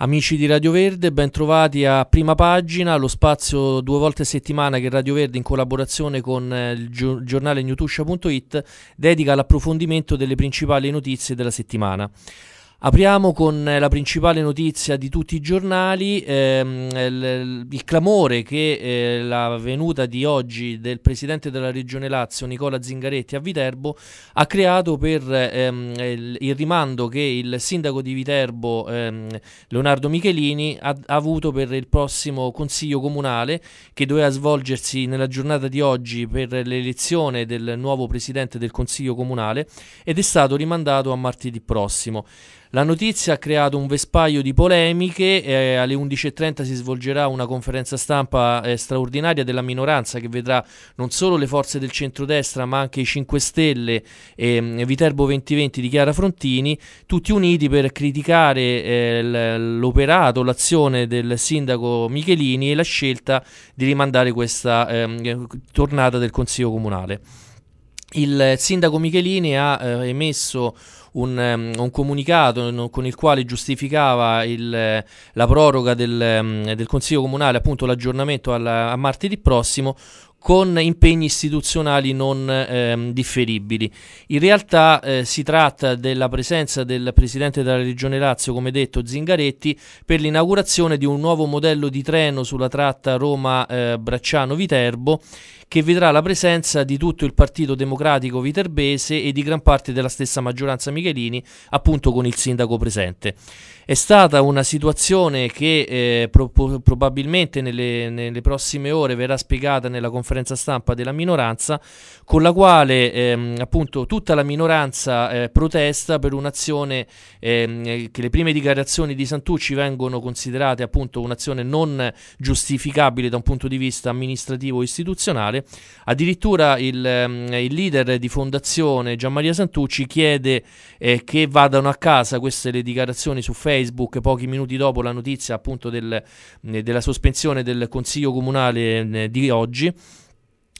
Amici di Radio Verde, ben trovati a Prima Pagina, lo spazio due volte a settimana che Radio Verde in collaborazione con eh, il giornale newtuscia.it dedica all'approfondimento delle principali notizie della settimana. Apriamo con eh, la principale notizia di tutti i giornali, ehm, il, clamore che eh, la venuta di oggi del presidente della regione Lazio Nicola Zingaretti a Viterbo ha creato per ehm, il, il, rimando che il sindaco di Viterbo ehm, Leonardo Michelini ha, ha, avuto per il prossimo consiglio comunale che doveva svolgersi nella giornata di oggi per l'elezione del nuovo presidente del consiglio comunale ed è stato rimandato a martedì prossimo. La notizia ha creato un vespaio di polemiche, e alle 11.30 si svolgerà una conferenza stampa eh, straordinaria della minoranza che vedrà non solo le forze del centrodestra ma anche i 5 Stelle e ehm, Viterbo 2020 di Chiara Frontini, tutti uniti per criticare eh, l'operato, l'azione del sindaco Michelini e la scelta di rimandare questa ehm, tornata del Consiglio Comunale. Il sindaco Michelini ha eh, emesso un, ehm, un comunicato con il quale giustificava il, la proroga del, ehm, del, Consiglio Comunale, appunto l'aggiornamento alla, a martedì prossimo, con impegni istituzionali non ehm, differibili. In realtà eh, si tratta della presenza del presidente della Regione Lazio, come detto Zingaretti, per l'inaugurazione di un nuovo modello di treno sulla tratta Roma-Bracciano-Viterbo. Eh, che vedrà la presenza di tutto il Partito Democratico Viterbese e di gran parte della stessa maggioranza Michelini, appunto con il sindaco presente. È stata una situazione che eh, pro probabilmente nelle, nelle, prossime ore verrà spiegata nella conferenza stampa della minoranza, con la quale ehm, appunto tutta la minoranza eh, protesta per un'azione ehm, che le prime dichiarazioni di Santucci vengono considerate appunto un'azione non giustificabile da un punto di vista amministrativo e istituzionale nazionale. Addirittura il, ehm, il leader di fondazione Gianmaria Santucci chiede eh, che vadano a casa, queste le dichiarazioni su Facebook pochi minuti dopo la notizia appunto del, eh, della sospensione del Consiglio Comunale eh, di oggi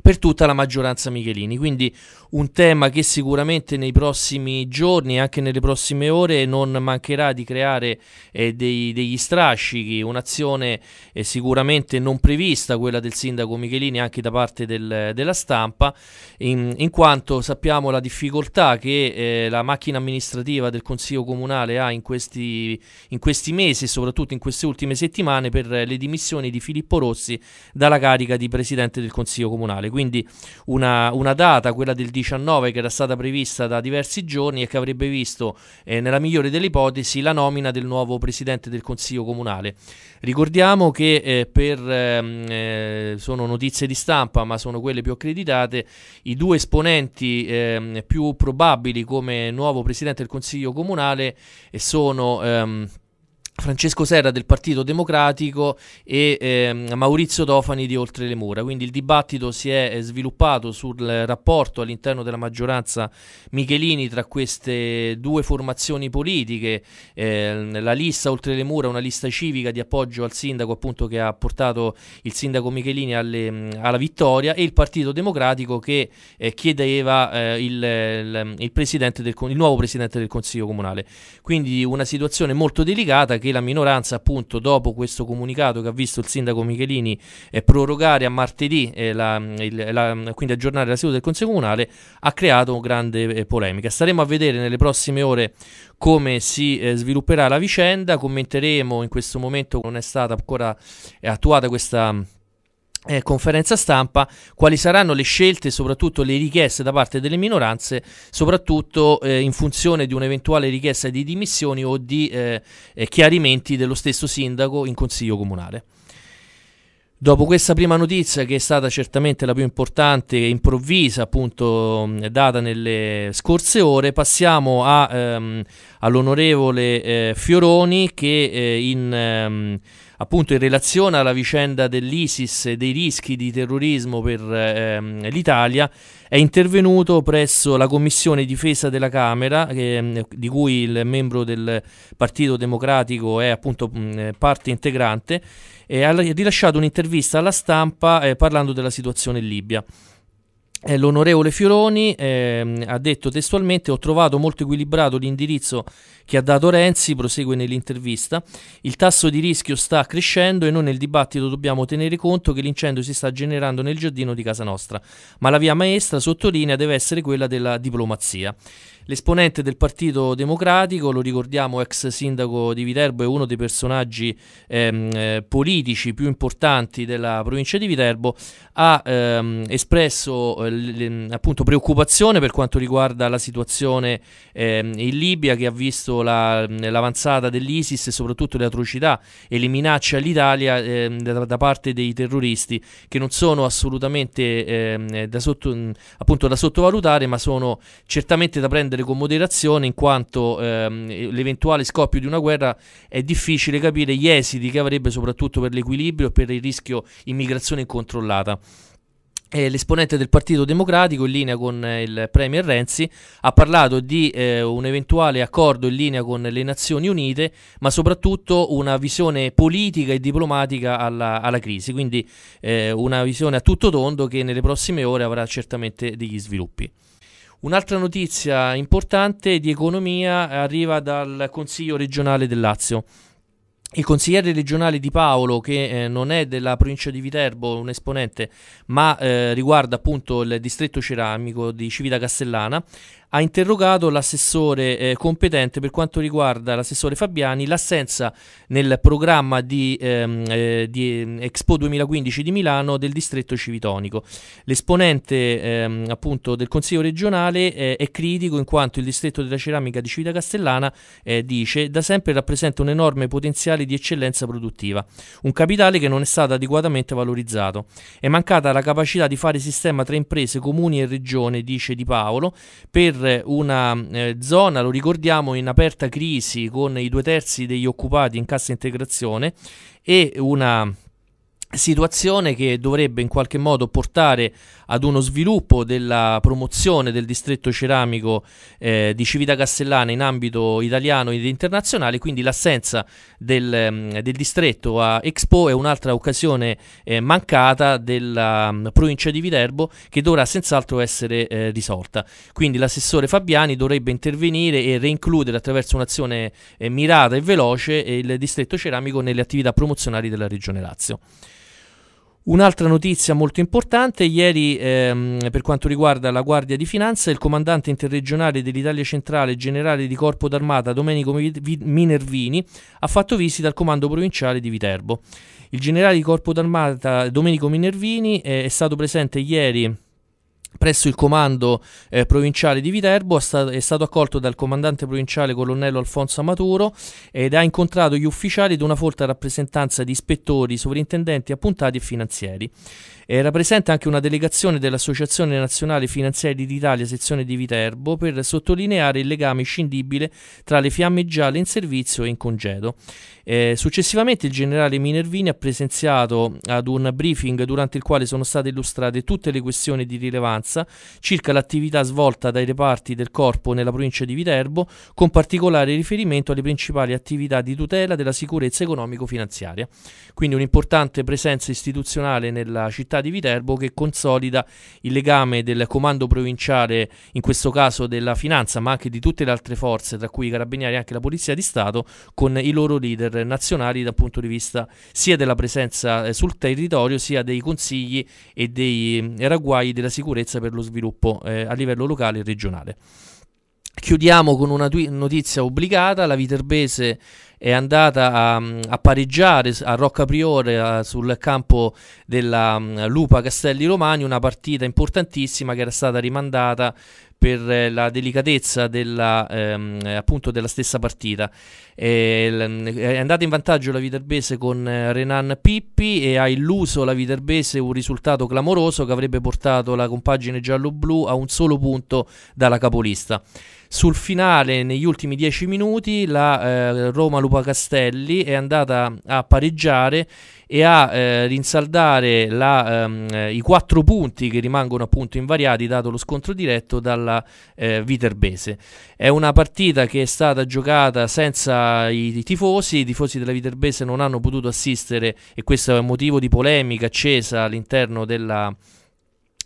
per tutta la maggioranza Michelini. Quindi un tema che sicuramente nei prossimi giorni e anche nelle prossime ore non mancherà di creare eh, dei, degli strascichi, un'azione eh, sicuramente non prevista, quella del sindaco Michelini, anche da parte del, della stampa, in, in, quanto sappiamo la difficoltà che eh, la macchina amministrativa del Consiglio Comunale ha in questi, in questi mesi e soprattutto in queste ultime settimane per le dimissioni di Filippo Rossi dalla carica di Presidente del Consiglio Comunale quindi una, una, data, quella del 19, che era stata prevista da diversi giorni e che avrebbe visto, eh, nella migliore delle ipotesi, la nomina del nuovo presidente del Consiglio Comunale. Ricordiamo che eh, per, ehm, eh, sono notizie di stampa, ma sono quelle più accreditate, i due esponenti ehm, più probabili come nuovo presidente del Consiglio Comunale eh, sono... Ehm, Francesco Serra del Partito Democratico e eh, Maurizio Tofani di Oltre le Mura. Quindi il dibattito si è eh, sviluppato sul rapporto all'interno della maggioranza Michelini tra queste due formazioni politiche. Eh, la lista Oltre le Mura una lista civica di appoggio al sindaco appunto, che ha portato il sindaco Michelini alle, alla vittoria e il Partito Democratico che eh, chiedeva eh, il, il, il, del, il nuovo presidente del Consiglio Comunale. Quindi una situazione molto delicata che che la minoranza appunto dopo questo comunicato che ha visto il sindaco Michelini eh, prorogare a martedì, eh, la, il, la, quindi aggiornare la seduta del Consiglio Comunale, ha creato grande eh, polemica. Staremo a vedere nelle prossime ore come si eh, svilupperà la vicenda, commenteremo in questo momento non è stata ancora attuata questa eh, conferenza stampa quali saranno le scelte e soprattutto le richieste da parte delle minoranze, soprattutto eh, in funzione di un'eventuale richiesta di dimissioni o di eh, eh, chiarimenti dello stesso sindaco in consiglio comunale. Dopo questa prima notizia, che è stata certamente la più importante e improvvisa, appunto, data nelle scorse ore, passiamo ehm, all'onorevole eh, Fioroni che eh, in ehm, appunto in relazione alla vicenda dell'ISIS e dei rischi di terrorismo per ehm, l'Italia, è intervenuto presso la Commissione Difesa della Camera, che, ehm, di cui il membro del Partito Democratico è appunto mh, parte integrante, e ha rilasciato un'intervista alla stampa eh, parlando della situazione in Libia. Eh, l'onorevole Fioroni eh, ha detto testualmente ho trovato molto equilibrato l'indirizzo che ha dato Renzi, prosegue nell'intervista, il tasso di rischio sta crescendo e noi nel dibattito dobbiamo tenere conto che l'incendio si sta generando nel giardino di casa nostra, ma la via maestra, sottolinea, deve essere quella della diplomazia. L'esponente del Partito Democratico, lo ricordiamo ex sindaco di Viterbo, è uno dei personaggi ehm, eh, politici più importanti della provincia di Viterbo, ha ehm, espresso eh, l- appunto preoccupazione per quanto riguarda la situazione ehm, in Libia che ha visto la, l'avanzata dell'ISIS e soprattutto le atrocità e le minacce all'Italia eh, da, da, parte dei terroristi che non sono assolutamente eh, da, sotto, mm, appunto, da, sottovalutare ma sono certamente da prendere con moderazione in quanto ehm, l'eventuale scoppio di una guerra è difficile capire gli esiti che avrebbe soprattutto per l'equilibrio e per il rischio immigrazione incontrollata l'esponente del Partito Democratico, in linea con eh, il Premier Renzi, ha parlato di eh, un eventuale accordo in linea con le Nazioni Unite, ma soprattutto una visione politica e diplomatica alla, alla crisi, quindi eh, una visione a tutto tondo che nelle prossime ore avrà certamente degli sviluppi. Un'altra notizia importante di economia arriva dal Consiglio regionale del Lazio. Il consigliere regionale Di Paolo, che eh, non è della provincia di Viterbo, un esponente, ma eh, riguarda appunto il distretto ceramico di Civita Castellana, ha interrogato l'assessore eh, competente per quanto riguarda l'assessore Fabiani l'assenza nel programma di, ehm, eh, di, Expo 2015 di Milano del distretto civitonico. L'esponente ehm, appunto del Consiglio regionale eh, è critico in quanto il distretto della ceramica di Civita Castellana eh, dice da sempre rappresenta un enorme potenziale di eccellenza produttiva, un capitale che non è stato adeguatamente valorizzato. È mancata la capacità di fare sistema tra imprese, comuni e regione, dice Di Paolo, per per una eh, zona, lo ricordiamo, in aperta crisi con i due terzi degli occupati in cassa integrazione e una situazione che dovrebbe in qualche modo portare ad uno sviluppo della promozione del distretto ceramico eh, di Civita Castellana in ambito italiano ed internazionale, quindi l'assenza del, mm, del distretto a Expo è un'altra occasione eh, mancata della um, provincia di Viterbo che dovrà senz'altro essere eh, risolta. Quindi l'assessore Fabiani dovrebbe intervenire e reincludere attraverso un'azione eh, mirata e veloce eh, il distretto ceramico nelle attività promozionali della Regione Lazio. Un'altra notizia molto importante, ieri ehm, per quanto riguarda la Guardia di Finanza, il comandante interregionale dell'Italia Centrale, generale di Corpo d'Armata Domenico Minervini, ha fatto visita al comando provinciale di Viterbo. Il generale di Corpo d'Armata Domenico Minervini eh, è stato presente ieri Presso il comando eh, provinciale di Viterbo è stato, è stato accolto dal comandante provinciale colonnello Alfonso Amaturo ed ha incontrato gli ufficiali di una folta rappresentanza di ispettori, sovrintendenti, appuntati e finanzieri. Era presente anche una delegazione dell'Associazione Nazionale Finanzieri d'Italia, sezione di Viterbo, per sottolineare il legame scindibile tra le fiamme gialle in servizio e in congedo. Eh, successivamente il generale Minervini ha presenziato ad un briefing durante il quale sono state illustrate tutte le questioni di rilevanza Minoranza circa l'attività svolta dai reparti del corpo nella provincia di Viterbo, con particolare riferimento alle principali attività di tutela della sicurezza economico-finanziaria. Quindi un'importante presenza istituzionale nella città di Viterbo che consolida il legame del comando provinciale, in questo caso della finanza, ma anche di tutte le altre forze, tra cui i carabinieri e anche la Polizia di Stato, con i loro leader nazionali dal punto di vista sia della presenza eh, sul territorio sia dei consigli e dei eh, raguagli della sicurezza sicurezza per lo sviluppo eh, a livello locale e regionale. Chiudiamo con una tui- notizia obbligata, la Viterbese è andata a, mm, a pareggiare a Rocca Priore a, sul campo della um, Lupa Castelli Romani, una partita importantissima che era stata rimandata per eh, la delicatezza della, ehm, eh, appunto della stessa partita. Eh, è andata in vantaggio la Viterbese con eh, Renan Pippi e ha illuso la Viterbese un risultato clamoroso che avrebbe portato la compagine giallo-blu a un solo punto dalla capolista. Sul finale, negli ultimi 10 minuti, la eh, Roma-Lupa Castelli è andata a pareggiare e a eh, rinsaldare la, ehm, eh, i quattro punti che rimangono appunto invariati dato lo scontro diretto dalla eh, Viterbese. È una partita che è stata giocata senza i, i, tifosi, i tifosi della Viterbese non hanno potuto assistere e questo è un motivo di polemica accesa all'interno della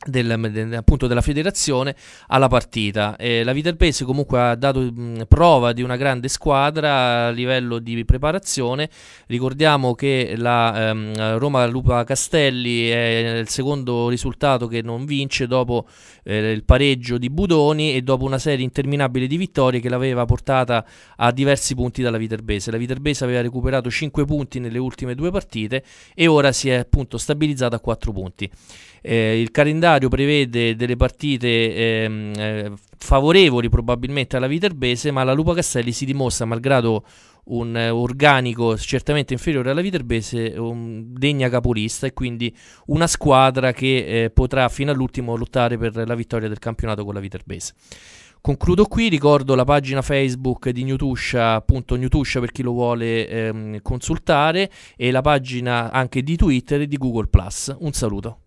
del, appunto della federazione alla partita. Eh, la Viterbese comunque ha dato mh, prova di una grande squadra a livello di preparazione. Ricordiamo che la ehm, Roma Lupa Castelli è il secondo risultato che non vince dopo eh, il pareggio di Budoni e dopo una serie interminabile di vittorie che l'aveva portata a diversi punti dalla Viterbese. La Viterbese aveva recuperato 5 punti nelle ultime due partite e ora si è appunto stabilizzata a 4 punti. Eh, il calendario calendario prevede delle partite ehm, eh, favorevoli probabilmente alla Viterbese, ma la Lupa Castelli si dimostra, malgrado un eh, organico certamente inferiore alla Viterbese, um, degna capolista e quindi una squadra che eh, potrà fino all'ultimo lottare per la vittoria del campionato con la Viterbese. Concludo qui, ricordo la pagina Facebook di Newtuscia, appunto Newtuscia per chi lo vuole ehm, consultare e la pagina anche di Twitter e di Google ⁇ Un saluto.